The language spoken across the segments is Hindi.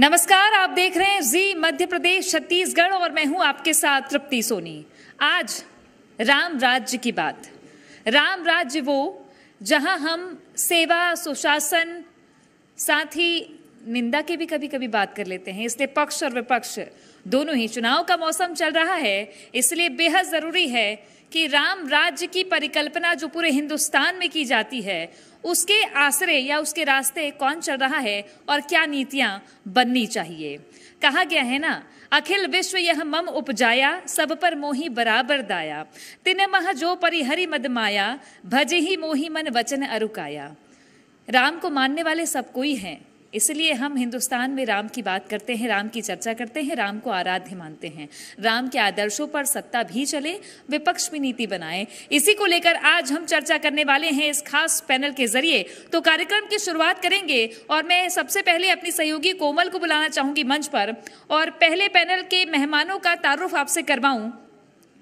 नमस्कार आप देख रहे हैं जी मध्य प्रदेश छत्तीसगढ़ और मैं हूं आपके साथ तृप्ति सोनी आज राम राज्य की बात राम राज्य वो जहां हम सेवा सुशासन साथ ही निंदा के भी कभी कभी बात कर लेते हैं इसलिए पक्ष और विपक्ष दोनों ही चुनाव का मौसम चल रहा है इसलिए बेहद जरूरी है कि राम राज्य की परिकल्पना जो पूरे हिंदुस्तान में की जाती है उसके आश्रय या उसके रास्ते कौन चल रहा है और क्या नीतियां बननी चाहिए कहा गया है ना अखिल विश्व यह मम उपजाया सब पर मोही बराबर दाया तिन मह जो परिहरि मद माया भज ही मोही मन वचन अरुकाया राम को मानने वाले सब कोई हैं इसलिए हम हिंदुस्तान में राम की बात करते हैं राम की चर्चा करते हैं राम को आराध्य मानते हैं राम के आदर्शों पर सत्ता भी चले विपक्ष भी नीति बनाए इसी को लेकर आज हम चर्चा करने वाले हैं इस खास पैनल के जरिए तो कार्यक्रम की शुरुआत करेंगे और मैं सबसे पहले अपनी सहयोगी कोमल को बुलाना चाहूंगी मंच पर और पहले पैनल के मेहमानों का तारुफ आपसे करवाऊं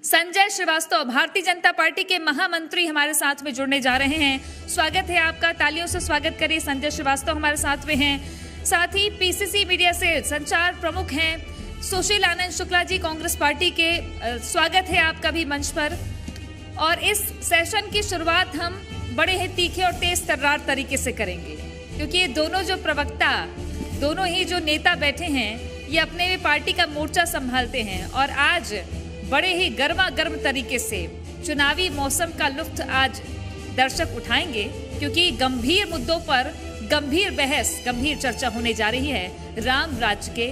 संजय श्रीवास्तव भारतीय जनता पार्टी के महामंत्री हमारे साथ में जुड़ने जा रहे हैं स्वागत है आपका तालियों से स्वागत करिए संजय श्रीवास्तव हमारे साथ में हैं साथ ही पीसीसी मीडिया से संचार प्रमुख हैं सुशील आनंद शुक्ला जी कांग्रेस पार्टी के स्वागत है आपका भी मंच पर और इस सेशन की शुरुआत हम बड़े ही तीखे और तेज तर्रार तरीके से करेंगे क्योंकि ये दोनों जो प्रवक्ता दोनों ही जो नेता बैठे हैं ये अपने पार्टी का मोर्चा संभालते हैं और आज बड़े ही गर्मा गर्म तरीके से चुनावी मौसम का लुफ्त आज दर्शक उठाएंगे क्योंकि गंभीर मुद्दों पर गंभीर बहस गंभीर चर्चा होने जा रही है राम राज्य के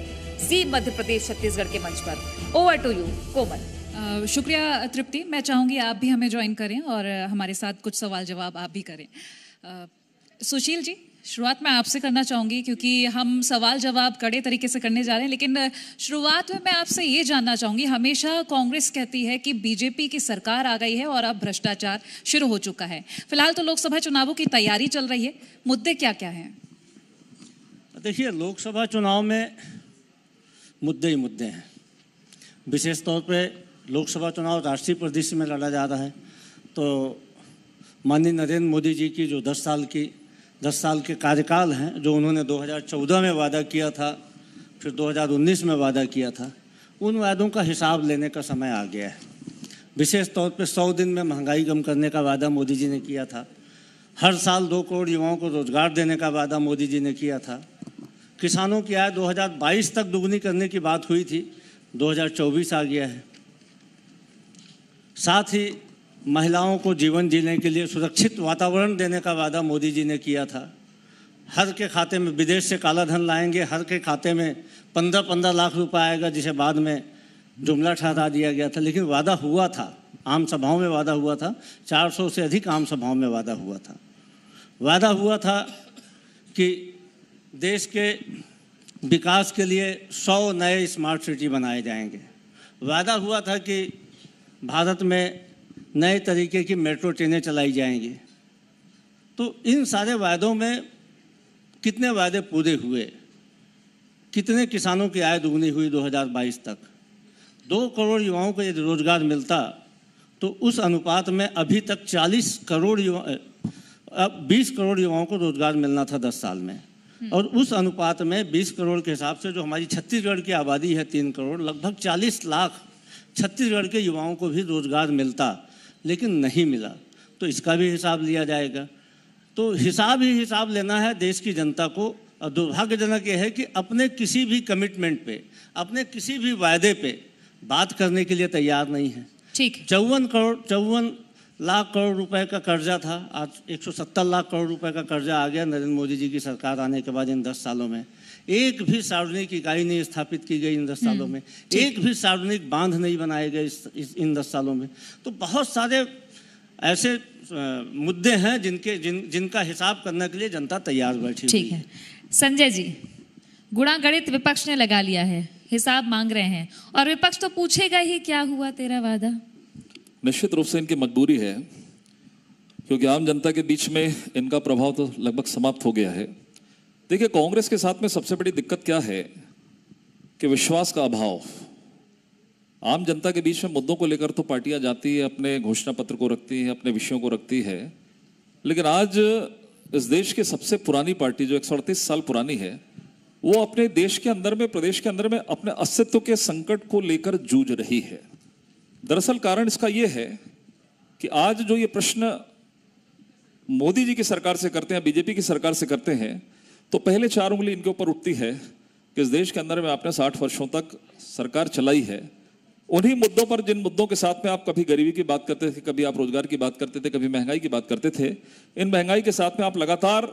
सी मध्य प्रदेश छत्तीसगढ़ के मंच पर ओवर टू यू कोमल शुक्रिया तृप्ति मैं चाहूंगी आप भी हमें ज्वाइन करें और हमारे साथ कुछ सवाल जवाब आप भी करें सुशील जी शुरुआत मैं आपसे करना चाहूंगी क्योंकि हम सवाल जवाब कड़े तरीके से करने जा रहे हैं लेकिन शुरुआत में मैं आपसे ये जानना चाहूंगी हमेशा कांग्रेस कहती है कि बीजेपी की सरकार आ गई है और अब भ्रष्टाचार शुरू हो चुका है फिलहाल तो लोकसभा चुनावों की तैयारी चल रही है मुद्दे क्या क्या हैं देखिए लोकसभा चुनाव में मुद्दे ही मुद्दे हैं विशेष तौर पर लोकसभा चुनाव राष्ट्रीय प्रदेश में लड़ा जा रहा है तो माननीय नरेंद्र मोदी जी की जो दस साल की दस साल के कार्यकाल हैं जो उन्होंने 2014 में वादा किया था फिर 2019 में वादा किया था उन वादों का हिसाब लेने का समय आ गया है विशेष तौर पर सौ दिन में महंगाई कम करने का वादा मोदी जी ने किया था हर साल दो करोड़ युवाओं को रोजगार देने का वादा मोदी जी ने किया था किसानों की आय 2022 तक दुगनी करने की बात हुई थी 2024 आ गया है साथ ही महिलाओं को जीवन जीने के लिए सुरक्षित वातावरण देने का वादा मोदी जी ने किया था हर के खाते में विदेश से काला धन लाएंगे हर के खाते में पंद्रह पंद्रह लाख रुपए आएगा जिसे बाद में जुमला ठहरा दिया गया था लेकिन वादा हुआ था आम सभाओं में वादा हुआ था 400 से अधिक आम सभाओं में वादा हुआ था वादा हुआ था कि देश के विकास के लिए 100 नए स्मार्ट सिटी बनाए जाएंगे वादा हुआ था कि भारत में नए तरीके की मेट्रो ट्रेनें चलाई जाएंगी तो इन सारे वायदों में कितने वायदे पूरे हुए कितने किसानों की आय दोगुनी हुई 2022 तक दो करोड़ युवाओं को यदि रोजगार मिलता तो उस अनुपात में अभी तक 40 करोड़ युवा अब 20 करोड़ युवाओं को रोजगार मिलना था 10 साल में हम्म। और उस अनुपात में 20 करोड़ के हिसाब से जो हमारी छत्तीसगढ़ की आबादी है तीन करोड़ लगभग 40 लाख छत्तीसगढ़ के युवाओं को भी रोजगार मिलता लेकिन नहीं मिला तो इसका भी हिसाब लिया जाएगा तो हिसाब ही हिसाब लेना है देश की जनता को और दुर्भाग्यजनक यह है कि अपने किसी भी कमिटमेंट पे अपने किसी भी वायदे पे बात करने के लिए तैयार नहीं है ठीक चौवन करोड़ चौवन लाख करोड़ रुपए का कर्जा था आज 170 लाख करोड़ रुपए का कर्जा आ गया नरेंद्र मोदी जी की सरकार आने के बाद इन 10 सालों में एक भी सार्वजनिक इकाई नहीं स्थापित की गई इन दस सालों हम्म, में एक भी सार्वजनिक बांध नहीं बनाए गए इस, इस, इन दस सालों में तो बहुत सारे ऐसे मुद्दे हैं जिनके जिन जिनका हिसाब करने के लिए जनता तैयार बैठी ठीक है संजय जी गुणा गणित विपक्ष ने लगा लिया है हिसाब मांग रहे हैं और विपक्ष तो पूछेगा ही क्या हुआ तेरा वादा निश्चित रूप से इनकी मजबूरी है क्योंकि आम जनता के बीच में इनका प्रभाव तो लगभग समाप्त हो गया है देखिए कांग्रेस के साथ में सबसे बड़ी दिक्कत क्या है कि विश्वास का अभाव आम जनता के बीच में मुद्दों को लेकर तो पार्टियां जाती है अपने घोषणा पत्र को रखती हैं अपने विषयों को रखती है लेकिन आज इस देश की सबसे पुरानी पार्टी जो एक साल पुरानी है वो अपने देश के अंदर में प्रदेश के अंदर में अपने अस्तित्व के संकट को लेकर जूझ रही है दरअसल कारण इसका यह है कि आज जो ये प्रश्न मोदी जी की सरकार से करते हैं बीजेपी की सरकार से करते हैं तो पहले चार उंगली इनके ऊपर उठती है कि इस देश के अंदर में आपने साठ वर्षों तक सरकार चलाई है उन्हीं मुद्दों पर जिन मुद्दों के साथ में आप कभी गरीबी की बात करते थे कभी आप रोजगार की बात करते थे कभी महंगाई की बात करते थे इन महंगाई के साथ में आप लगातार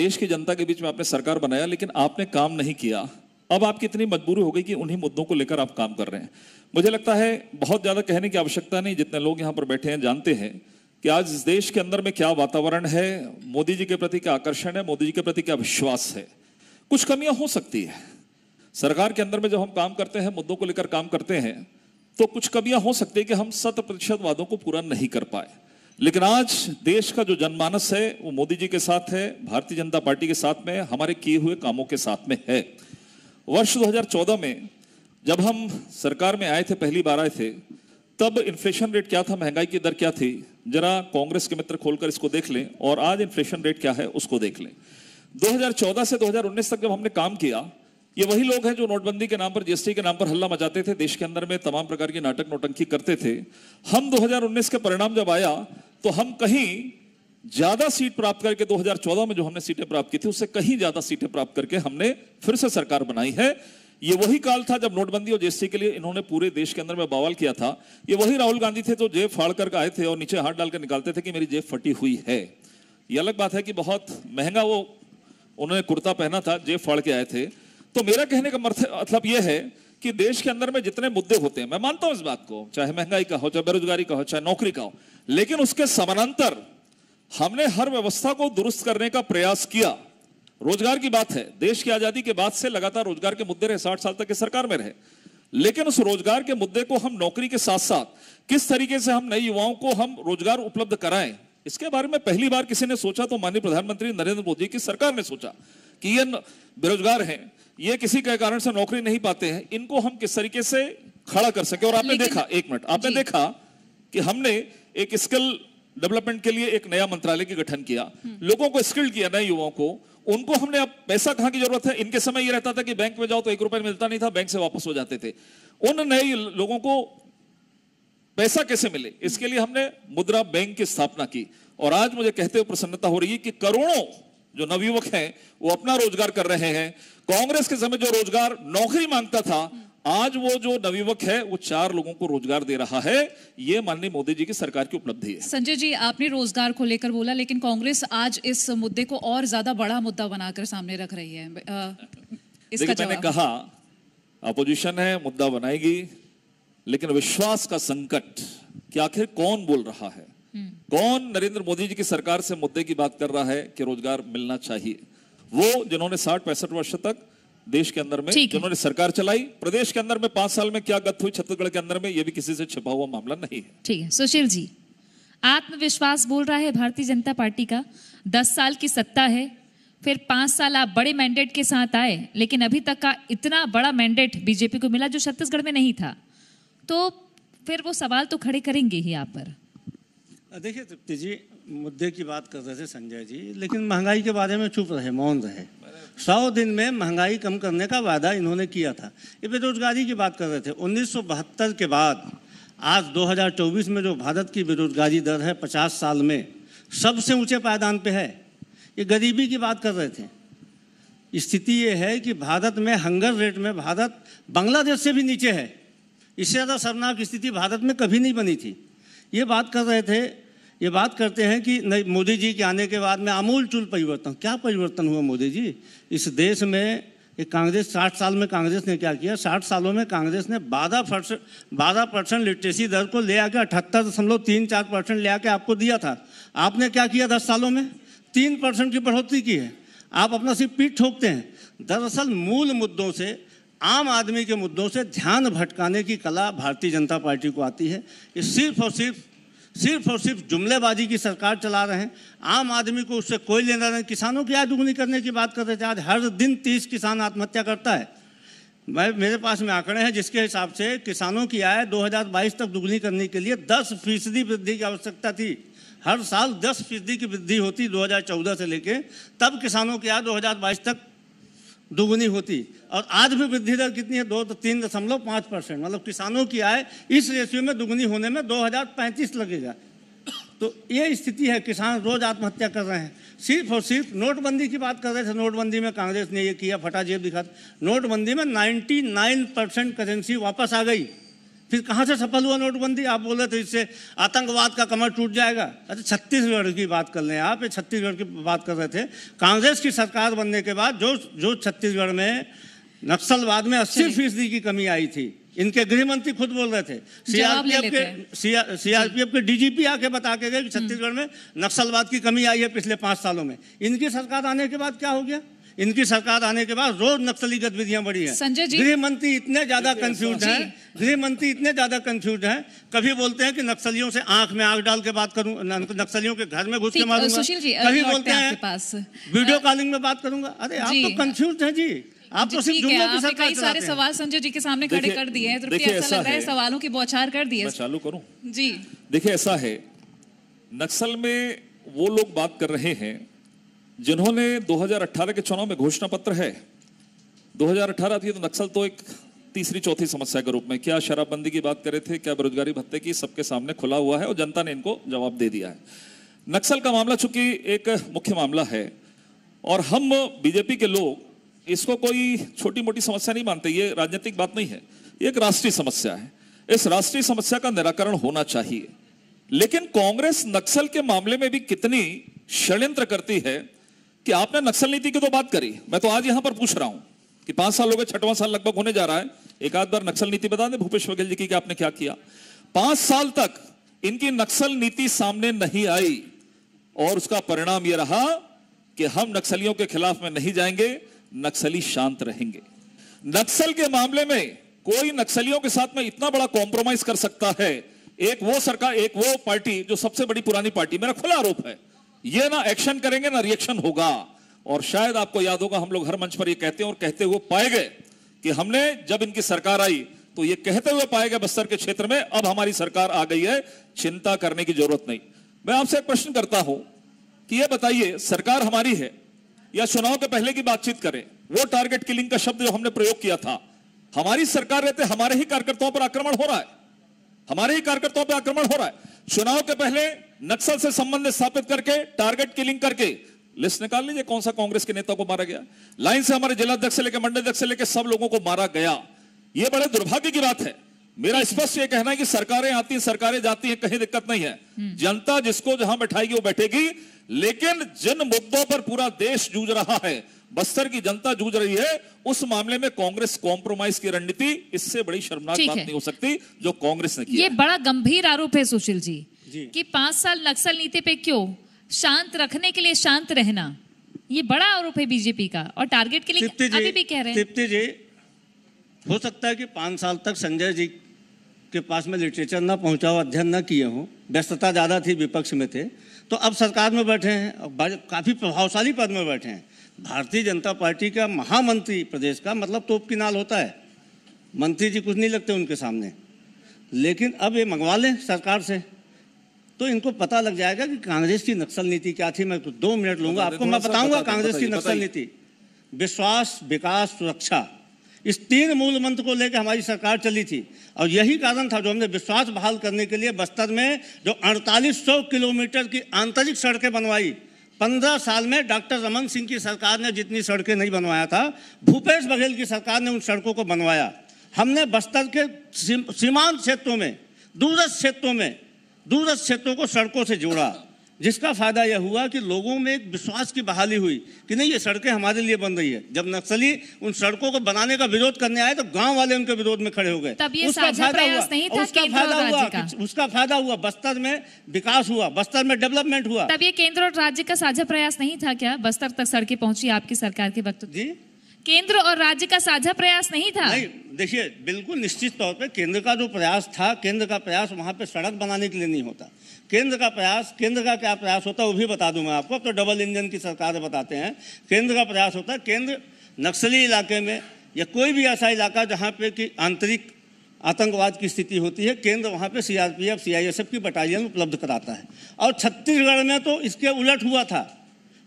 देश की जनता के बीच में आपने सरकार बनाया लेकिन आपने काम नहीं किया अब आपकी इतनी मजबूरी हो गई कि उन्हीं मुद्दों को लेकर आप काम कर रहे हैं मुझे लगता है बहुत ज़्यादा कहने की आवश्यकता नहीं जितने लोग यहाँ पर बैठे हैं जानते हैं कि आज इस देश के अंदर में क्या वातावरण है मोदी जी के प्रति क्या आकर्षण है मोदी जी के प्रति क्या विश्वास है कुछ कमियां हो सकती है सरकार के अंदर में जब हम काम करते हैं मुद्दों को लेकर काम करते हैं तो कुछ कमियां हो सकती है कि हम शत प्रतिशत वादों को पूरा नहीं कर पाए लेकिन आज देश का जो जनमानस है वो मोदी जी के साथ है भारतीय जनता पार्टी के साथ में हमारे किए हुए कामों के साथ में है वर्ष 2014 में जब हम सरकार में आए थे पहली बार आए थे तब इन्फ्लेशन रेट क्या था महंगाई की दर क्या थी जरा कांग्रेस के मित्र खोलकर इसको देख लें और आज इन्फ्लेशन रेट क्या है उसको देख लें 2014 से 2019 तक जब हमने काम किया ये वही लोग हैं जो नोटबंदी के नाम पर जीएसटी के नाम पर हल्ला मचाते थे देश के अंदर में तमाम प्रकार की नाटक नोटंकी करते थे हम 2019 के परिणाम जब आया तो हम कहीं ज्यादा सीट प्राप्त करके 2014 में जो हमने सीटें प्राप्त की थी उससे कहीं ज्यादा सीटें प्राप्त करके हमने फिर से सरकार बनाई है ये वही काल था जब नोटबंदी और जीएसटी के लिए इन्होंने पूरे देश के अंदर में बवाल किया था ये वही राहुल गांधी थे जो जेब फाड़ करके आए थे और नीचे हाथ डालकर निकालते थे कि मेरी जेब फटी हुई है ये अलग बात है कि बहुत महंगा वो उन्होंने कुर्ता पहना था जेब फाड़ के आए थे तो मेरा कहने का मतलब यह है कि देश के अंदर में जितने मुद्दे होते हैं मैं मानता हूं इस बात को चाहे महंगाई का हो चाहे बेरोजगारी का हो चाहे नौकरी का हो लेकिन उसके समानांतर हमने हर व्यवस्था को दुरुस्त करने का प्रयास किया रोजगार की बात है देश की आजादी के बाद से लगातार रोजगार के मुद्दे रहे साठ साल तक के सरकार में रहे लेकिन उस रोजगार के मुद्दे को हम नौकरी के साथ साथ किस तरीके से हम नए युवाओं को हम रोजगार उपलब्ध कराएं इसके बारे में पहली बार किसी ने सोचा तो माननीय प्रधानमंत्री नरेंद्र मोदी की सरकार ने सोचा कि ये बेरोजगार हैं ये किसी के कारण से नौकरी नहीं पाते हैं इनको हम किस तरीके से खड़ा कर सके और आपने देखा एक मिनट आपने देखा कि हमने एक स्किल डेवलपमेंट के लिए एक नया मंत्रालय की गठन किया हम्म। लोगों को स्किल्ड किया नए युवाओं को उनको हमने अब पैसा कहां की जरूरत है इनके समय ये रहता था कि बैंक में जाओ तो एक रुपया मिलता नहीं था बैंक से वापस हो जाते थे उन नए लोगों को पैसा कैसे मिले इसके लिए हमने मुद्रा बैंक की स्थापना की और आज मुझे कहते हुए प्रसन्नता हो रही है कि करोड़ों जो नवयुवक हैं वो अपना रोजगार कर रहे हैं कांग्रेस के समय जो रोजगार नौकरी मांगता था आज वो जो नवयुवक है वो चार लोगों को रोजगार दे रहा है ये माननीय मोदी जी की सरकार की उपलब्धि है संजय जी आपने रोजगार को लेकर बोला लेकिन कांग्रेस आज इस मुद्दे को और ज्यादा बड़ा मुद्दा बनाकर सामने रख रही है इसका मैंने कहा अपोजिशन है मुद्दा बनाएगी लेकिन विश्वास का संकट कि आखिर कौन बोल रहा है हम्म। कौन नरेंद्र मोदी जी की सरकार से मुद्दे की बात कर रहा है कि रोजगार मिलना चाहिए वो जिन्होंने साठ पैंसठ वर्ष तक देश के अंदर में जिन्होंने सरकार चलाई प्रदेश के अंदर में पांच साल में क्या गत हुई छत्तीसगढ़ के अंदर में यह भी किसी से छिपा हुआ मामला नहीं है ठीक है सुशील जी आत्मविश्वास बोल रहा है भारतीय जनता पार्टी का दस साल की सत्ता है फिर पांच साल आप बड़े मैंडेट के साथ आए लेकिन अभी तक का इतना बड़ा मैंडेट बीजेपी को मिला जो छत्तीसगढ़ में नहीं था तो फिर वो सवाल तो खड़े करेंगे ही आप पर देखिए तृप्ति जी मुद्दे की बात कर रहे थे संजय जी लेकिन महंगाई के बारे में चुप रहे मौन रहे सौ दिन में महंगाई कम करने का वादा इन्होंने किया था ये बेरोजगारी की बात कर रहे थे उन्नीस के बाद आज 2024 में जो भारत की बेरोजगारी दर है 50 साल में सबसे ऊंचे पायदान पे है ये गरीबी की बात कर रहे थे स्थिति ये है कि भारत में हंगर रेट में भारत बांग्लादेश से भी नीचे है इससे ज़्यादा शर्मनाक स्थिति भारत में कभी नहीं बनी थी ये बात कर रहे थे ये बात करते हैं कि नहीं मोदी जी के आने के बाद में आमूल चूल परिवर्तन क्या परिवर्तन हुआ मोदी जी इस देश में ये कांग्रेस साठ साल में कांग्रेस ने क्या किया साठ सालों में कांग्रेस ने बारह परसेंट बारह परसेंट लिटरेसी दर को ले आकर अठहत्तर दशमलव तीन चार परसेंट ले आकर आपको दिया था आपने क्या किया दस सालों में तीन परसेंट की बढ़ोतरी की है आप अपना सिर्फ पीठ ठोकते हैं दरअसल मूल मुद्दों से आम आदमी के मुद्दों से ध्यान भटकाने की कला भारतीय जनता पार्टी को आती है ये सिर्फ और सिर्फ सिर्फ और सिर्फ जुमलेबाजी की सरकार चला रहे हैं आम आदमी को उससे कोई लेना नहीं किसानों की आय दुगनी करने की बात कर रहे थे आज हर दिन तीस किसान आत्महत्या करता है मैं मेरे पास में आंकड़े हैं जिसके हिसाब से किसानों की आय 2022 तक दुगनी करने के लिए 10 फीसदी वृद्धि की आवश्यकता थी हर साल 10 फीसदी की वृद्धि होती 2014 से लेकर तब किसानों की आय 2022 तक दोगुनी होती और आज भी वृद्धि दर कितनी है दो तो तीन दशमलव पाँच परसेंट मतलब किसानों की आय इस रेशियो में दोगुनी होने में दो हजार पैंतीस लगेगा तो ये स्थिति है किसान रोज आत्महत्या कर रहे हैं सिर्फ और सिर्फ नोटबंदी की बात कर रहे थे नोटबंदी में कांग्रेस ने ये किया फटा जेब दिखा नोटबंदी में नाइन्टी परसेंट करेंसी वापस आ गई फिर कहाँ से सफल हुआ नोटबंदी आप बोले थे इससे आतंकवाद का कमर टूट जाएगा अच्छा छत्तीसगढ़ की बात कर लें आप छत्तीसगढ़ की बात कर रहे थे कांग्रेस की सरकार बनने के बाद जो जो छत्तीसगढ़ में नक्सलवाद में अस्सी फीसदी की कमी आई थी इनके गृह मंत्री खुद बोल रहे थे सीआरपीएफ के सीआरपीएफ के डीजीपी आके बता के गए कि हम्म। छत्तीसगढ़ में नक्सलवाद की कमी आई है पिछले पांच सालों में इनकी सरकार आने के बाद क्या हो गया इनकी सरकार आने के बाद रोज नक्सली गतिविधियां बढ़ी है संजय जी गृह मंत्री इतने ज्यादा कंफ्यूज हैं गृह मंत्री इतने ज्यादा कंफ्यूज हैं कभी बोलते हैं कि नक्सलियों से आंख में आग डाल के बात करूं नक्सलियों के घर में घुस के मारूंगा कभी बोलते हैं वीडियो कॉलिंग में बात करूंगा अरे आप तो कंफ्यूज है जी आप तो सिर्फ जुमलों के कई सारे सवाल संजय जी के सामने खड़े कर दिए हैं तो ऐसा लग रहा है सवालों की बौछार कर दी है चालू करूं जी देखिए ऐसा है नक्सल में वो लोग बात कर रहे हैं जिन्होंने 2018 के चुनाव में घोषणा पत्र है 2018 थी तो नक्सल तो एक तीसरी चौथी समस्या के रूप में क्या शराबबंदी की बात करे थे क्या बेरोजगारी भत्ते की सबके सामने खुला हुआ है और जनता ने इनको जवाब दे दिया है नक्सल का मामला चूंकि एक मुख्य मामला है और हम बीजेपी के लोग इसको कोई छोटी मोटी समस्या नहीं मानते ये राजनीतिक बात नहीं है ये एक राष्ट्रीय समस्या है इस राष्ट्रीय समस्या का निराकरण होना चाहिए लेकिन कांग्रेस नक्सल के मामले में भी कितनी षड्यंत्र करती है कि आपने नक्सल नीति की तो बात करी मैं तो आज यहां पर पूछ रहा हूं कि पांच साल हो गए छठवां साल लगभग होने जा रहा है एक आध बार नक्सल नीति बता दें भूपेश बघेल जी की कि आपने क्या किया पांच साल तक इनकी नक्सल नीति सामने नहीं आई और उसका परिणाम यह रहा कि हम नक्सलियों के खिलाफ में नहीं जाएंगे नक्सली शांत रहेंगे नक्सल के मामले में कोई नक्सलियों के साथ में इतना बड़ा कॉम्प्रोमाइज कर सकता है एक वो सरकार एक वो पार्टी जो सबसे बड़ी पुरानी पार्टी मेरा खुला आरोप है ये ना एक्शन करेंगे ना रिएक्शन होगा और शायद आपको याद होगा हम लोग हर मंच पर ये कहते हैं और कहते हुए पाए गए कि हमने जब इनकी सरकार आई तो ये कहते हुए पाए गए बस्तर के क्षेत्र में अब हमारी सरकार आ गई है चिंता करने की जरूरत नहीं मैं आपसे एक प्रश्न करता हूं कि ये बताइए सरकार हमारी है या चुनाव के पहले की बातचीत करें वो टारगेट किलिंग का शब्द जो हमने प्रयोग किया था हमारी सरकार रहते हमारे ही कार्यकर्ताओं पर आक्रमण हो रहा है हमारे ही कार्यकर्ताओं पर आक्रमण हो रहा है चुनाव के पहले नक्सल से संबंध स्थापित करके टारगेट किलिंग करके लिस्ट निकाल लीजिए कौन सा कांग्रेस के नेता को मारा गया लाइन से हमारे जिला अध्यक्ष से लेकर मंडल अध्यक्ष से लेकर सब लोगों को मारा गया यह बड़े दुर्भाग्य की बात है मेरा स्पष्ट यह कहना है कि सरकारें आती हैं सरकारें जाती हैं कहीं दिक्कत नहीं है हम्म। जनता जिसको जहां बैठाएगी वो बैठेगी लेकिन जिन मुद्दों पर पूरा देश जूझ रहा है बस्तर की जनता जूझ रही है उस मामले में कांग्रेस कॉम्प्रोमाइज की रणनीति इससे बड़ी शर्मनाक बात नहीं हो सकती जो कांग्रेस ने की ये बड़ा गंभीर आरोप है सुशील जी कि पांच साल नक्सल नीति पे क्यों शांत रखने के लिए शांत रहना ये बड़ा आरोप है बीजेपी का और टारगेट के लिए अभी भी कह रहे हैं तृप्ति जी हो सकता है कि पांच साल तक संजय जी के पास में लिटरेचर ना पहुंचा हो अध्ययन न किए हो व्यस्तता ज़्यादा थी विपक्ष में थे तो अब सरकार में बैठे हैं और काफ़ी प्रभावशाली पद में बैठे हैं भारतीय जनता पार्टी का महामंत्री प्रदेश का मतलब तोप की नाल होता है मंत्री जी कुछ नहीं लगते उनके सामने लेकिन अब ये मंगवा लें सरकार से तो इनको पता लग जाएगा कि कांग्रेस की नक्सल नीति क्या थी मैं तो दो मिनट तो लूंगा आपको मैं बताऊंगा कांग्रेस की नक्सल नीति विश्वास विकास सुरक्षा इस तीन मूल मंत्र को लेकर हमारी सरकार चली थी और यही कारण था जो हमने विश्वास बहाल करने के लिए बस्तर में जो 4800 किलोमीटर की आंतरिक सड़कें बनवाई पंद्रह साल में डॉक्टर रमन सिंह की सरकार ने जितनी सड़कें नहीं बनवाया था भूपेश बघेल की सरकार ने उन सड़कों को बनवाया हमने बस्तर के सीमांत क्षेत्रों में दूरस्थ क्षेत्रों में दूरस्थ क्षेत्रों को सड़कों से जोड़ा जिसका फायदा यह हुआ कि लोगों में एक विश्वास की बहाली हुई कि नहीं ये सड़कें हमारे लिए बन रही है जब नक्सली उन सड़कों को बनाने का विरोध करने आए तो गांव वाले उनके विरोध में खड़े हो गए उसका फायदा हुआ उसका फायदा हुआ बस्तर में विकास हुआ बस्तर में डेवलपमेंट हुआ तब ये केंद्र और राज्य का साझा प्रयास नहीं था क्या बस्तर तक सड़कें पहुंची आपकी सरकार के वक्त जी केंद्र और राज्य का साझा प्रयास नहीं था नहीं देखिए बिल्कुल निश्चित तौर पे केंद्र का जो प्रयास था केंद्र का प्रयास वहाँ पे सड़क बनाने के लिए नहीं होता केंद्र का प्रयास केंद्र का क्या प्रयास होता है वो भी बता दूं मैं आपको अब तो डबल इंजन की सरकार बताते हैं केंद्र का प्रयास होता है केंद्र नक्सली इलाके में या कोई भी ऐसा इलाका जहाँ पे कि आंतरिक आतंकवाद की स्थिति होती है केंद्र वहाँ पे सीआरपीएफ सीआईएसएफ की बटालियन उपलब्ध कराता है और छत्तीसगढ़ में तो इसके उलट हुआ था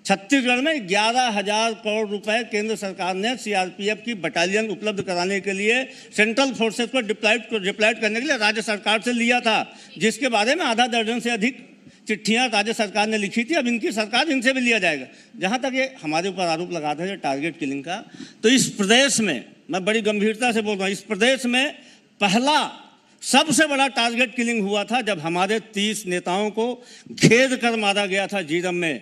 छत्तीसगढ़ में ग्यारह हजार करोड़ रुपए केंद्र सरकार ने सीआरपीएफ की बटालियन उपलब्ध कराने के लिए सेंट्रल फोर्सेस को डिप्लाइड डिप्लाइड करने के लिए राज्य सरकार से लिया था जिसके बारे में आधा दर्जन से अधिक चिट्ठियां राज्य सरकार ने लिखी थी अब इनकी सरकार इनसे भी लिया जाएगा जहां तक ये हमारे ऊपर आरोप लगाते हैं टारगेट किलिंग का तो इस प्रदेश में मैं बड़ी गंभीरता से बोल रहा हूँ इस प्रदेश में पहला सबसे बड़ा टारगेट किलिंग हुआ था जब हमारे तीस नेताओं को घेर कर मारा गया था जीरम में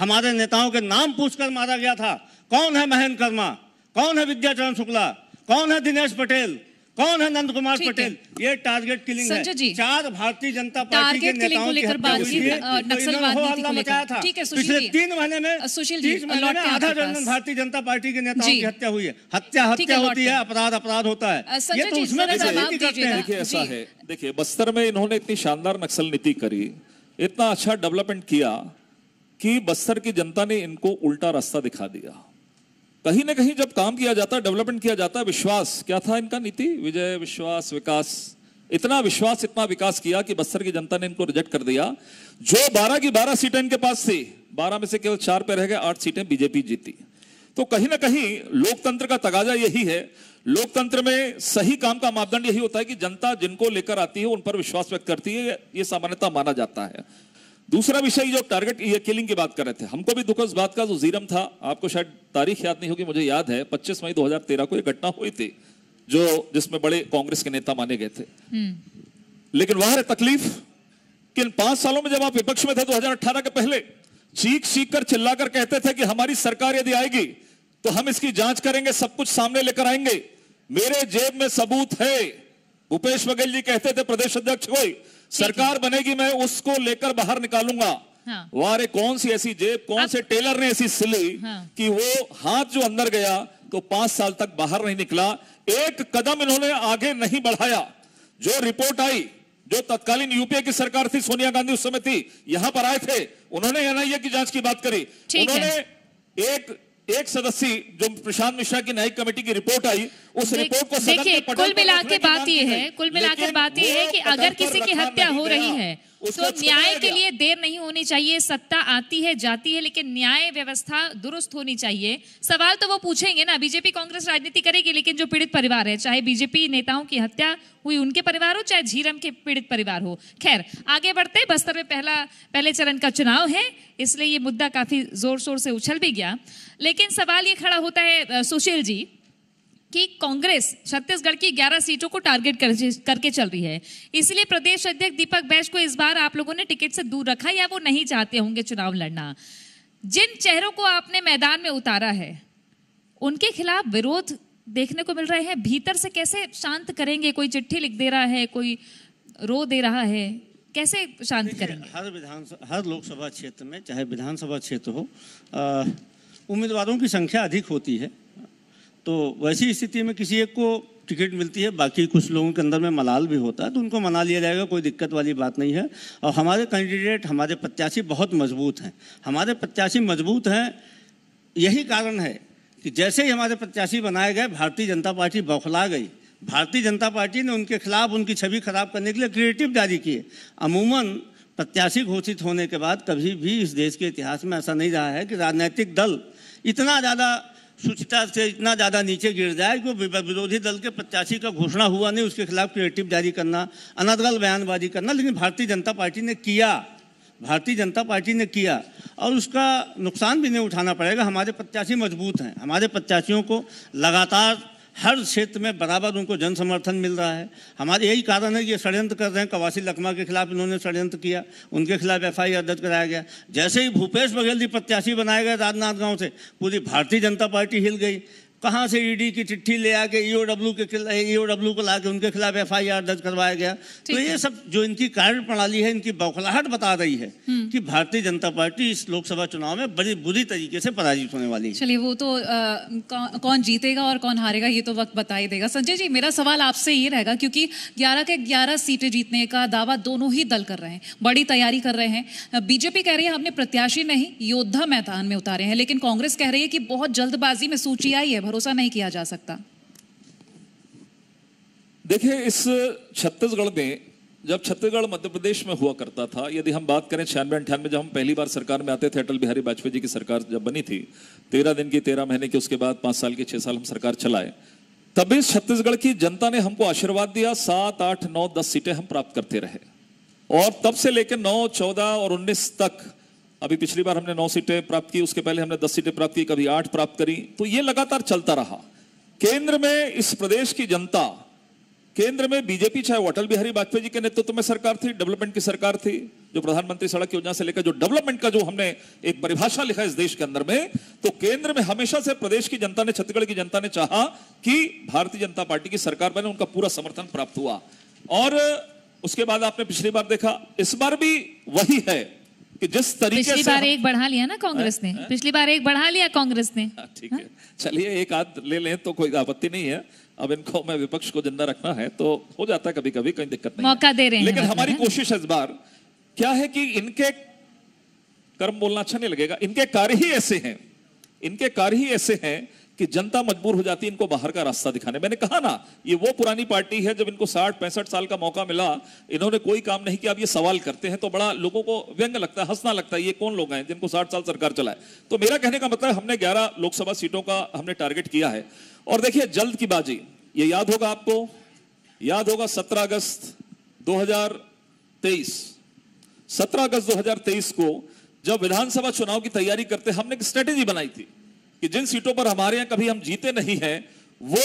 हमारे नेताओं के नाम पूछकर मारा गया था कौन है महेंद्र कर्मा कौन है विद्याचरण शुक्ला कौन है दिनेश पटेल कौन है नंद कुमार पटेल ये टारगेट किलिंग है चार तो भारतीय जनता पार्टी के नेताओं की हत्या हुई है मचाया था पिछले तीन महीने में तीस महीने में आधा दर्जन भारतीय जनता पार्टी के नेताओं की हत्या हुई है हत्या हत्या होती है अपराध अपराध होता है ये तो उसमें ऐसा है देखिए बस्तर में इन्होंने इतनी शानदार नक्सल नीति करी इतना अच्छा डेवलपमेंट किया कि बस्तर की जनता ने इनको उल्टा रास्ता दिखा दिया कहीं ना कहीं जब काम किया जाता है डेवलपमेंट किया जाता है विश्वास क्या था इनका नीति विजय विश्वास विकास इतना विश्वास इतना विकास किया कि बस्तर की जनता ने इनको रिजेक्ट कर दिया जो बारह की बारह सीटें इनके पास थी बारह में से केवल चार पे रह गए आठ सीटें बीजेपी जीती तो कहीं ना कहीं लोकतंत्र का तगाजा यही है लोकतंत्र में सही काम का मापदंड यही होता है कि जनता जिनको लेकर आती है उन पर विश्वास व्यक्त करती है ये सामान्यता माना जाता है दूसरा विषय जो टारगेट ये किलिंग की बात कर रहे थे हमको भी दुख उस बात का जो जीरम था आपको शायद तारीख याद नहीं होगी मुझे याद है 25 मई 2013 को एक घटना हुई थी जो जिसमें बड़े कांग्रेस के नेता माने गए थे हम्म। लेकिन वह है तकलीफ कि इन पांच सालों में जब आप विपक्ष में थे 2018 के पहले चीख चीख कर चिल्लाकर कहते थे कि हमारी सरकार यदि आएगी तो हम इसकी जांच करेंगे सब कुछ सामने लेकर आएंगे मेरे जेब में सबूत है भूपेश बघेल जी कहते थे प्रदेश अध्यक्ष कोई सरकार बनेगी मैं उसको लेकर बाहर निकालूंगा हाँ। वारे कौन सी ऐसी जेब कौन से टेलर ने ऐसी सिली हाँ। कि वो हाथ जो अंदर गया तो पांच साल तक बाहर नहीं निकला एक कदम इन्होंने आगे नहीं बढ़ाया जो रिपोर्ट आई जो तत्कालीन यूपीए की सरकार थी सोनिया गांधी उस समय थी यहां पर आए थे उन्होंने एनआईए की जांच की बात करी उन्होंने एक एक सदस्य जो प्रशांत मिश्रा की न्यायिक कमेटी की रिपोर्ट आई उस रिपोर्ट को देखिए कुल मिला के बात ये है कुल मिलाकर बात ये है कि अगर किसी की हत्या हो रही है तो अच्छा न्याय के लिए देर नहीं होनी चाहिए सत्ता आती है जाती है लेकिन न्याय व्यवस्था दुरुस्त होनी चाहिए सवाल तो वो पूछेंगे ना बीजेपी कांग्रेस राजनीति करेगी लेकिन जो पीड़ित परिवार है चाहे बीजेपी नेताओं की हत्या हुई उनके परिवार हो चाहे झीरम के पीड़ित परिवार हो खैर आगे बढ़ते बस्तर में पहला पहले चरण का चुनाव है इसलिए ये मुद्दा काफी जोर शोर से उछल भी गया लेकिन सवाल ये खड़ा होता है सुशील जी कि कांग्रेस छत्तीसगढ़ की 11 सीटों को टारगेट कर, करके चल रही है इसलिए प्रदेश अध्यक्ष दीपक बैज को इस बार आप लोगों ने टिकट से दूर रखा या वो नहीं चाहते होंगे चुनाव लड़ना जिन चेहरों को आपने मैदान में उतारा है उनके खिलाफ विरोध देखने को मिल रहे हैं भीतर से कैसे शांत करेंगे कोई चिट्ठी लिख दे रहा है कोई रो दे रहा है कैसे शांत करेंगे हर विधान हर लोकसभा क्षेत्र में चाहे विधानसभा क्षेत्र हो उम्मीदवारों की संख्या अधिक होती है तो वैसी स्थिति में किसी एक को टिकट मिलती है बाकी कुछ लोगों के अंदर में मलाल भी होता है तो उनको मना लिया जाएगा कोई दिक्कत वाली बात नहीं है और हमारे कैंडिडेट हमारे प्रत्याशी बहुत मजबूत हैं हमारे प्रत्याशी मजबूत हैं यही कारण है कि जैसे ही हमारे प्रत्याशी बनाए गए भारतीय जनता पार्टी बौखला गई भारतीय जनता पार्टी ने उनके खिलाफ उनकी छवि खराब करने के लिए क्रिएटिव जारी किए अमूमन प्रत्याशी घोषित होने के बाद कभी भी इस देश के इतिहास में ऐसा नहीं रहा है कि राजनीतिक दल इतना ज़्यादा शुचिता से इतना ज़्यादा नीचे गिर जाए कि विरोधी दल के प्रत्याशी का घोषणा हुआ नहीं उसके खिलाफ क्रिएटिव जारी करना अनर्गल बयानबाजी करना लेकिन भारतीय जनता पार्टी ने किया भारतीय जनता पार्टी ने किया और उसका नुकसान भी नहीं उठाना पड़ेगा हमारे प्रत्याशी मजबूत हैं हमारे प्रत्याशियों को लगातार हर क्षेत्र में बराबर उनको जन समर्थन मिल रहा है हमारे यही कारण है कि ये षड्यंत्र कर रहे हैं कवासी लखमा के खिलाफ इन्होंने षड्यंत्र किया उनके खिलाफ एफ आई दर्ज कराया गया जैसे ही भूपेश बघेल जी प्रत्याशी बनाए गए राजनाथ गांव से पूरी भारतीय जनता पार्टी हिल गई कहाँ से ईडी e की चिट्ठी ले आके ईओडब्ल्यू e के ईओडब्ल्यू e को लाके उनके खिलाफ एफआईआर दर्ज करवाया गया तो ये सब जो इनकी कार्य प्रणाली है इनकी बौखलाहट बता रही है हम्म। कि भारतीय जनता पार्टी इस लोकसभा चुनाव में बड़ी बुरी तरीके से पराजित होने वाली है चलिए वो तो आ, कौन जीतेगा और कौन हारेगा ये तो वक्त बता ही देगा संजय जी मेरा सवाल आपसे ये रहेगा क्योंकि ग्यारह के ग्यारह सीटें जीतने का दावा दोनों ही दल कर रहे हैं बड़ी तैयारी कर रहे हैं बीजेपी कह रही है हमने प्रत्याशी नहीं योद्धा मैदान में उतारे हैं लेकिन कांग्रेस कह रही है कि बहुत जल्दबाजी में सूची आई है भरोसा नहीं किया जा सकता देखिए इस छत्तीसगढ़ में जब छत्तीसगढ़ मध्य प्रदेश में हुआ करता था यदि हम बात करें छियानवे अंठानवे जब हम पहली बार सरकार में आते थे अटल बिहारी वाजपेयी जी की सरकार जब बनी थी तेरह दिन की तेरह महीने की उसके बाद पांच साल की छह साल हम सरकार चलाए तभी छत्तीसगढ़ की जनता ने हमको आशीर्वाद दिया सात आठ नौ दस सीटें हम प्राप्त करते रहे और तब से लेकर नौ चौदह और उन्नीस तक अभी पिछली बार हमने नौ सीटें प्राप्त की उसके पहले हमने दस सीटें प्राप्त की कभी आठ प्राप्त करी तो ये लगातार चलता रहा केंद्र में इस प्रदेश की जनता केंद्र में बीजेपी चाहे अटल बिहारी वाजपेयी जी के नेतृत्व में सरकार थी डेवलपमेंट की सरकार थी जो प्रधानमंत्री सड़क योजना से लेकर जो डेवलपमेंट का जो हमने एक परिभाषा लिखा इस देश के अंदर में तो केंद्र में हमेशा से प्रदेश की जनता ने छत्तीसगढ़ की जनता ने चाहा कि भारतीय जनता पार्टी की सरकार बने उनका पूरा समर्थन प्राप्त हुआ और उसके बाद आपने पिछली बार देखा इस बार भी वही है कि जिस तरीके पिछली बार एक बढ़ा लिया ना कांग्रेस हाँ, ने हाँ। पिछली बार एक बढ़ा लिया कांग्रेस ने हाँ, ठीक है चलिए एक हाथ ले लें तो कोई आपत्ति नहीं है अब इनको मैं विपक्ष को जिंदा रखना है तो हो जाता है कभी कभी कहीं दिक्कत नहीं मौका दे रहे हैं लेकिन हमारी कोशिश इस बार क्या है कि इनके कर्म बोलना अच्छा नहीं लगेगा इनके कार्य ही ऐसे हैं इनके कार्य ही ऐसे हैं कि जनता मजबूर हो जाती है इनको बाहर का रास्ता दिखाने मैंने कहा ना ये वो पुरानी पार्टी है जब इनको साठ पैंसठ साल का मौका मिला इन्होंने कोई काम नहीं किया अब ये सवाल करते हैं तो बड़ा लोगों को व्यंग लगता है हंसना लगता है ये कौन लोग हैं जिनको साठ साल सरकार चलाए तो मेरा कहने का मतलब हमने ग्यारह लोकसभा सीटों का हमने टारगेट किया है और देखिए जल्द की बाजी ये याद होगा आपको याद होगा सत्रह अगस्त दो सत्रह अगस्त दो को जब विधानसभा चुनाव की तैयारी करते हमने एक स्ट्रेटेजी बनाई थी कि जिन सीटों पर हमारे यहां कभी हम जीते नहीं हैं वो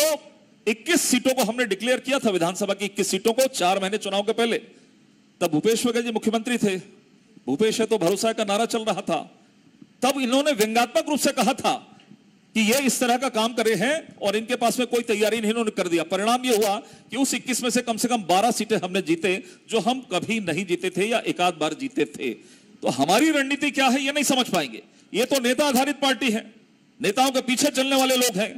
21 सीटों को हमने डिक्लेयर किया था विधानसभा की 21 सीटों को चार महीने चुनाव के पहले तब भूपेश बघेल जी मुख्यमंत्री थे भूपेश है तो भरोसा का नारा चल रहा था तब इन्होंने व्यंगात्मक रूप से कहा था कि ये इस तरह का काम करे हैं और इनके पास में कोई तैयारी नहीं उन्होंने कर दिया परिणाम ये हुआ कि उस 21 में से कम से कम 12 सीटें हमने जीते जो हम कभी नहीं जीते थे या एक बार जीते थे तो हमारी रणनीति क्या है ये नहीं समझ पाएंगे ये तो नेता आधारित पार्टी है नेताओं के पीछे चलने वाले लोग हैं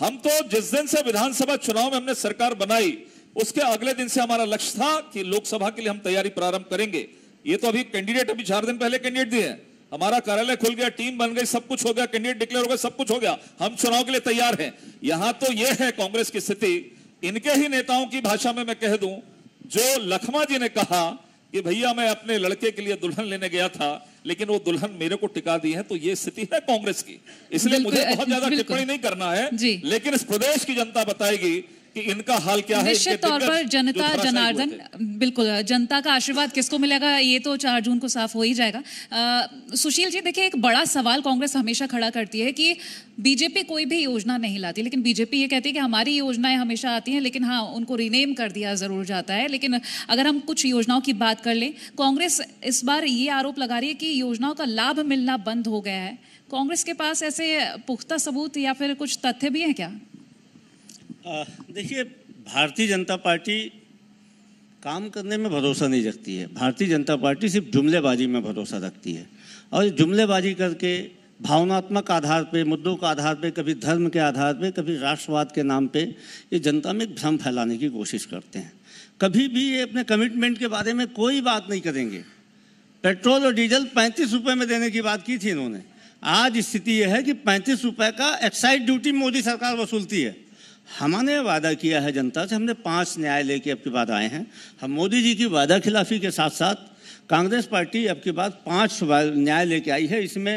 हम तो जिस दिन से विधानसभा चुनाव में हमने सरकार बनाई उसके अगले दिन से हमारा लक्ष्य था कि लोकसभा के लिए हम तैयारी प्रारंभ करेंगे ये तो अभी कैंडिडेट अभी चार दिन पहले कैंडिडेट दिए हैं हमारा कार्यालय खुल गया टीम बन गई सब कुछ हो गया कैंडिडेट डिक्लेयर हो गया सब कुछ हो गया हम चुनाव के लिए तैयार हैं यहां तो यह है कांग्रेस की स्थिति इनके ही नेताओं की भाषा में मैं कह दूं जो लखमा जी ने कहा कि भैया मैं अपने लड़के के लिए दुल्हन लेने गया था लेकिन वो दुल्हन मेरे को टिका दी है तो ये स्थिति है कांग्रेस की इसलिए मुझे बहुत ज्यादा टिप्पणी नहीं करना है लेकिन इस प्रदेश की जनता बताएगी कि इनका हाल क्या है निश्चित तौर पर जनता जनार्दन बिल्कुल जनता का आशीर्वाद किसको मिलेगा ये तो चार जून को साफ हो ही जाएगा आ, सुशील जी देखिए एक बड़ा सवाल कांग्रेस हमेशा खड़ा करती है कि बीजेपी कोई भी योजना नहीं लाती लेकिन बीजेपी ये कहती है कि हमारी योजनाएं हमेशा आती हैं लेकिन हाँ उनको रीनेम कर दिया जरूर जाता है लेकिन अगर हम कुछ योजनाओं की बात कर लें कांग्रेस इस बार ये आरोप लगा रही है कि योजनाओं का लाभ मिलना बंद हो गया है कांग्रेस के पास ऐसे पुख्ता सबूत या फिर कुछ तथ्य भी हैं क्या देखिए भारतीय जनता पार्टी काम करने में भरोसा नहीं रखती है भारतीय जनता पार्टी सिर्फ जुमलेबाजी में भरोसा रखती है और जुमलेबाजी करके भावनात्मक आधार पे मुद्दों के आधार पे कभी धर्म के आधार पे कभी राष्ट्रवाद के नाम पे ये जनता में भ्रम फैलाने की कोशिश करते हैं कभी भी ये अपने कमिटमेंट के बारे में कोई बात नहीं करेंगे पेट्रोल और डीजल पैंतीस रुपये में देने की बात की थी इन्होंने आज स्थिति यह है कि पैंतीस रुपये का एक्साइज ड्यूटी मोदी सरकार वसूलती है हमारे वादा किया है जनता से हमने पांच न्याय लेके अब की बात आए हैं हम मोदी जी की वादा खिलाफी के साथ साथ कांग्रेस पार्टी अब की बात पांच न्याय लेके आई है इसमें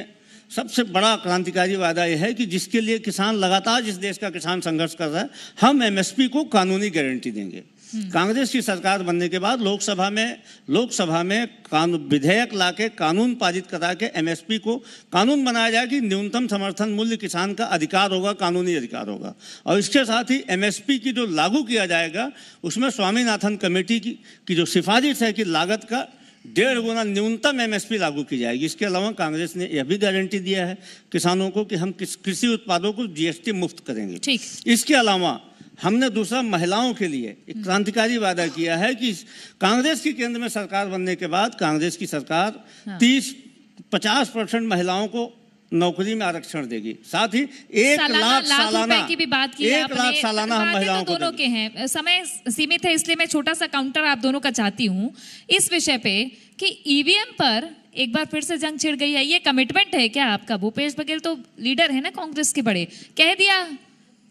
सबसे बड़ा क्रांतिकारी वादा यह है कि जिसके लिए किसान लगातार जिस देश का किसान संघर्ष कर रहा है हम एमएसपी को कानूनी गारंटी देंगे हम्म। कांग्रेस की सरकार बनने के बाद लोकसभा में लोकसभा में कानून विधेयक लाके कानून पारित करा के एमएसपी को कानून बनाया जाए कि न्यूनतम समर्थन मूल्य किसान का अधिकार होगा कानूनी अधिकार होगा और इसके साथ ही एमएसपी की जो लागू किया जाएगा उसमें स्वामीनाथन कमेटी की, की जो सिफारिश है कि लागत का डेढ़ गुना न्यूनतम एमएसपी लागू की जाएगी इसके अलावा कांग्रेस ने यह भी गारंटी दिया है किसानों को कि हम कृषि उत्पादों को जीएसटी मुफ्त करेंगे ठीक इसके अलावा हमने दूसरा महिलाओं के लिए एक हम्म। क्रांतिकारी वादा किया है कि कांग्रेस की केंद्र में सरकार बनने के बाद कांग्रेस की सरकार हाँ। तीस पचास परसेंट महिलाओं को नौकरी में आरक्षण देगी साथ ही एक लाख सालाना की भी बात की एक लाख सालाना हम तो महिलाओं को दोनों के हैं समय सीमित है इसलिए मैं छोटा सा काउंटर आप दोनों का चाहती हूँ इस विषय पे कि ईवीएम e पर एक बार फिर से जंग छिड़ गई है ये कमिटमेंट है क्या आपका भूपेश बघेल तो लीडर है ना कांग्रेस के बड़े कह दिया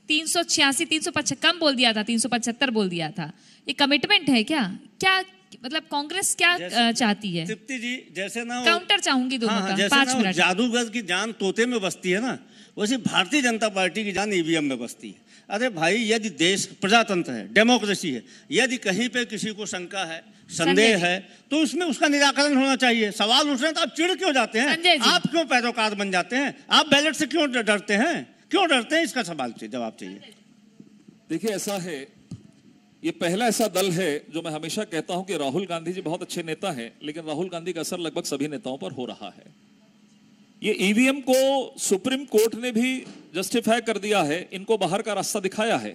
तीन सौ छियासी तीन सौ पचहत्तर कम बोल दिया था तीन सौ पचहत्तर बोल दिया था ये कमिटमेंट है क्या क्या मतलब कांग्रेस क्या चाहती है तृप्ति जी जैसे ना काउंटर चाहूंगी दोनों हाँ, का पांच मिनट जादूगर की जान तोते में बसती है ना वैसे भारतीय जनता पार्टी की जान ईवीएम में बसती है अरे भाई यदि देश प्रजातंत्र है डेमोक्रेसी है यदि कहीं पे किसी को शंका है संदेह है तो उसमें उसका निराकरण होना चाहिए सवाल उठ रहे तो आप चिड़ क्यों जाते हैं आप क्यों पैरोकार बन जाते हैं आप बैलेट से क्यों डरते हैं क्यों डरते हैं इसका सवाल जवाब चाहिए देखिए ऐसा है ये पहला ऐसा दल है जो मैं हमेशा कहता हूं कि राहुल गांधी जी बहुत अच्छे नेता हैं लेकिन राहुल गांधी का असर लगभग सभी नेताओं पर हो रहा है ये ईवीएम को सुप्रीम कोर्ट ने भी जस्टिफाई कर दिया है इनको बाहर का रास्ता दिखाया है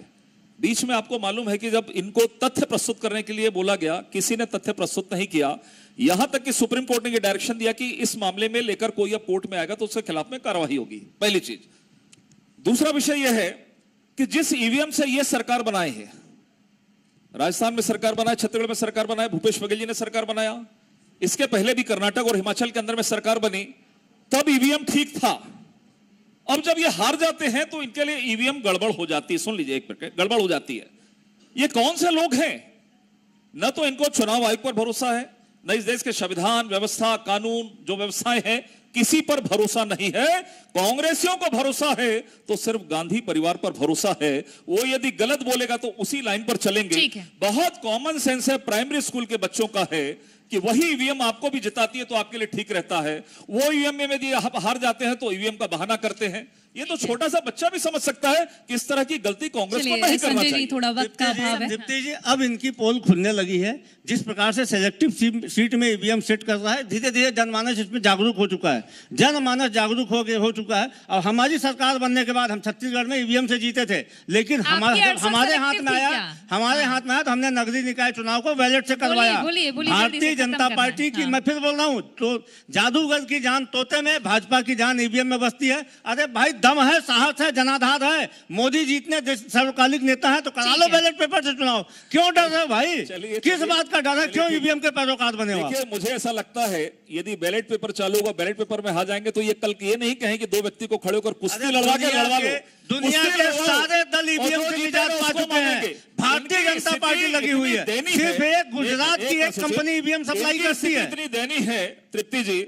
बीच में आपको मालूम है कि जब इनको तथ्य प्रस्तुत करने के लिए बोला गया किसी ने तथ्य प्रस्तुत नहीं किया यहां तक कि सुप्रीम कोर्ट ने यह डायरेक्शन दिया कि इस मामले में लेकर कोई अब कोर्ट में आएगा तो उसके खिलाफ में कार्रवाई होगी पहली चीज दूसरा विषय यह है कि जिस ईवीएम से यह सरकार बनाए है राजस्थान में सरकार बनाया छत्तीसगढ़ में सरकार बनाया भूपेश बघेल जी ने सरकार बनाया इसके पहले भी कर्नाटक और हिमाचल के अंदर में सरकार बनी तब ईवीएम ठीक था अब जब ये हार जाते हैं तो इनके लिए ईवीएम गड़बड़ हो जाती है सुन लीजिए एक मिनट गड़बड़ हो जाती है ये कौन से लोग हैं न तो इनको चुनाव आयोग पर भरोसा है न इस देश के संविधान व्यवस्था कानून जो व्यवस्थाएं हैं किसी पर भरोसा नहीं है कांग्रेसियों को भरोसा है तो सिर्फ गांधी परिवार पर भरोसा है वो यदि गलत बोलेगा तो उसी लाइन पर चलेंगे बहुत कॉमन सेंस है प्राइमरी स्कूल के बच्चों का है कि वही ईवीएम e आपको भी जिताती है तो आपके लिए ठीक रहता है वो ईवीएम e में यदि आप हार जाते हैं तो ईवीएम e का बहाना करते हैं ये तो छोटा सा बच्चा भी समझ सकता है कि इस तरह की गलती कांग्रेस को नहीं करना चाहिए थोड़ा वक्त का अभाव है दीप्ति जी अब इनकी पोल खुलने लगी है जिस प्रकार से सेलेक्टिव सीट में ईवीएम e सेट कर रहा है धीरे धीरे जनमानस इसमें जागरूक हो चुका है जनमानस जागरूक हो हो चुका है और हमारी सरकार बनने के बाद हम छत्तीसगढ़ में ईवीएम e से जीते थे लेकिन हमारे हाथ में आया हमारे हाँ। हाथ में आया तो हमने नगरीय निकाय चुनाव को बैलेट से करवाया भारतीय जनता पार्टी की हाँ। मैं फिर बोल रहा हूँ तो जादूगर की जान तोते में भाजपा की जान ईवीएम e में बसती है अरे भाई दम है साहस है जनाधार है मोदी जीतने सर्वकालिक नेता तो है तो करा लो बैलेट पेपर से चुनाव क्यों डर है भाई किस बात का डर है क्यों ईवीएम के पैरोकार बने मुझे ऐसा लगता है यदि बैलेट पेपर चालू होगा बैलेट पेपर में हार जाएंगे तो ये कल ये नहीं कहें कि दो व्यक्ति को खड़े होकर कुश्ती लड़वा के लड़वा लो दुनिया के सारे दल ईवीएम से निजात पा चुके हैं भारतीय जनता पार्टी लगी हुई है सिर्फ एक गुजरात की एक अच्छा, कंपनी ईवीएम अच्छा। सप्लाई करती है इतनी देनी है तृप्ति जी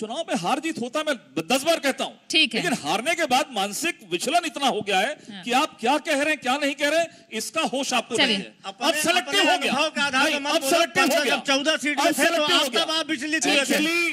चुनाव में हार जीत होता है मैं दस बार कहता हूँ ठीक है लेकिन हारने के बाद मानसिक विचलन इतना हो गया है हाँ। कि आप क्या कह रहे हैं क्या नहीं कह रहे इसका होश आपको नहीं है अब सेलेक्टिव हो गया अब सेलेक्टिव हो गया चौदह सीट तो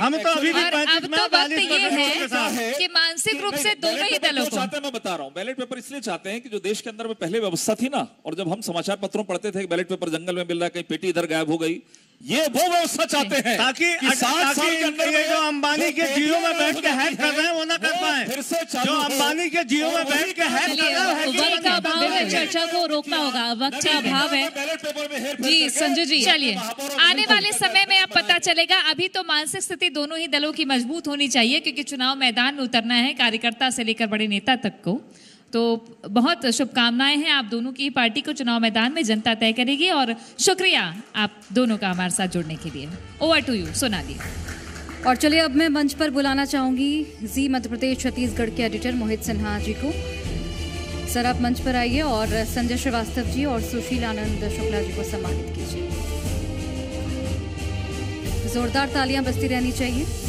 हम तो अभी भी तो मानसिक रूप से दोनों ही दलों चाहते हैं मैं बता रहा हूँ बैलेट पेपर इसलिए चाहते हैं कि जो देश के अंदर में पहले व्यवस्था थी ना और जब हम समाचार पत्रों पढ़ते थे बैलेट पेपर जंगल में मिल रहा है कहीं पेटी इधर गायब हो गई ये वो व्यवस्था चाहते हैं ताकि जो अंबानी के जियो में बैठ के हैक कर रहे हैं वो ना कर पाए फिर से जो अंबानी के जियो में बैठ के हैक कर रहे चर्चा को रोकना होगा वक्त का अभाव है जी संजय जी चलिए आने वाले समय में अब पता चलेगा अभी तो मानसिक स्थिति दोनों ही दलों की मजबूत होनी चाहिए क्योंकि चुनाव मैदान में उतरना है कार्यकर्ता से लेकर बड़े नेता तक को तो बहुत शुभकामनाएं हैं आप दोनों की पार्टी को चुनाव मैदान में जनता तय करेगी और शुक्रिया आप दोनों का हमारे साथ जुड़ने के लिए ओवर टू यू सोना दी और चलिए अब मैं मंच पर बुलाना चाहूंगी जी मध्य प्रदेश छत्तीसगढ़ के एडिटर मोहित सिन्हा जी को सर आप मंच पर आइए और संजय श्रीवास्तव जी और सुशील आनंद शुक्ला जी को सम्मानित कीजिए जोरदार तालियां बजती रहनी चाहिए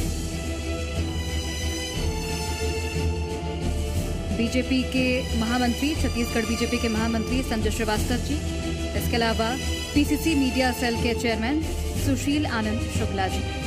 बीजेपी के महामंत्री छत्तीसगढ़ बीजेपी के महामंत्री संजय श्रीवास्तव जी इसके अलावा पीसीसी मीडिया सेल के चेयरमैन सुशील आनंद शुक्ला जी